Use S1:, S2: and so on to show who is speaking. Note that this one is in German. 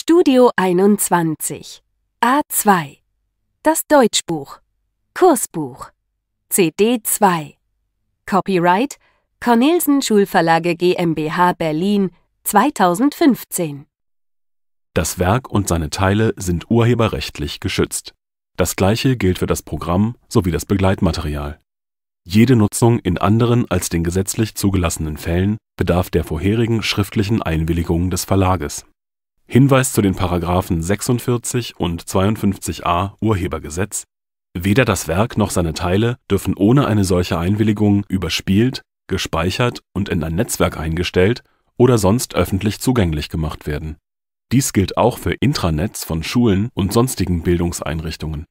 S1: Studio 21 A2 Das Deutschbuch Kursbuch CD 2 Copyright Cornelsen Schulverlage GmbH Berlin 2015
S2: Das Werk und seine Teile sind urheberrechtlich geschützt. Das gleiche gilt für das Programm sowie das Begleitmaterial. Jede Nutzung in anderen als den gesetzlich zugelassenen Fällen bedarf der vorherigen schriftlichen Einwilligung des Verlages Hinweis zu den §§ Paragraphen 46 und 52a Urhebergesetz: Weder das Werk noch seine Teile dürfen ohne eine solche Einwilligung überspielt, gespeichert und in ein Netzwerk eingestellt oder sonst öffentlich zugänglich gemacht werden. Dies gilt auch für Intranets von Schulen und sonstigen Bildungseinrichtungen